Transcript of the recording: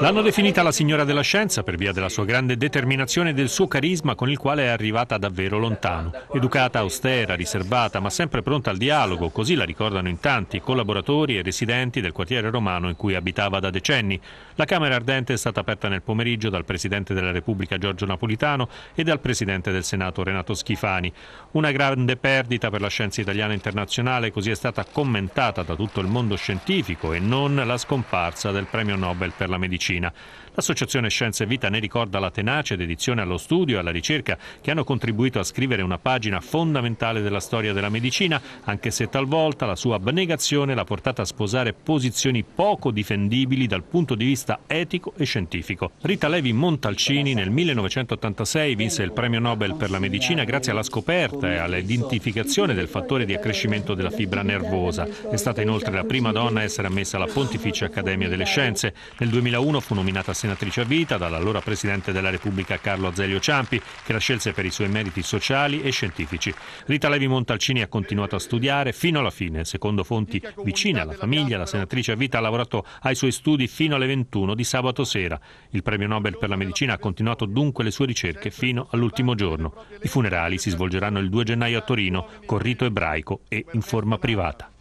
L'hanno definita la signora della scienza per via della sua grande determinazione e del suo carisma con il quale è arrivata davvero lontano. Educata, austera, riservata, ma sempre pronta al dialogo, così la ricordano in tanti collaboratori e residenti del quartiere romano in cui abitava da decenni. La Camera Ardente è stata aperta nel pomeriggio dal Presidente della Repubblica Giorgio Napolitano e dal Presidente del Senato Renato Schifani. Una grande perdita per la scienza italiana internazionale, così è stata commentata da tutto il mondo scientifico e non la scomparsa del premio Nobel per la la medicina. L'associazione Scienze e Vita ne ricorda la tenace dedizione allo studio e alla ricerca che hanno contribuito a scrivere una pagina fondamentale della storia della medicina, anche se talvolta la sua abnegazione l'ha portata a sposare posizioni poco difendibili dal punto di vista etico e scientifico. Rita Levi Montalcini nel 1986 vinse il premio Nobel per la medicina grazie alla scoperta e all'identificazione del fattore di accrescimento della fibra nervosa. È stata inoltre la prima donna a essere ammessa alla Pontificia Accademia delle Scienze. Nel 2000 2001 fu nominata senatrice a vita dall'allora Presidente della Repubblica Carlo Azeglio Ciampi, che la scelse per i suoi meriti sociali e scientifici. Rita Levi Montalcini ha continuato a studiare fino alla fine. Secondo fonti vicine alla famiglia, la senatrice a vita ha lavorato ai suoi studi fino alle 21 di sabato sera. Il premio Nobel per la medicina ha continuato dunque le sue ricerche fino all'ultimo giorno. I funerali si svolgeranno il 2 gennaio a Torino, con rito ebraico e in forma privata.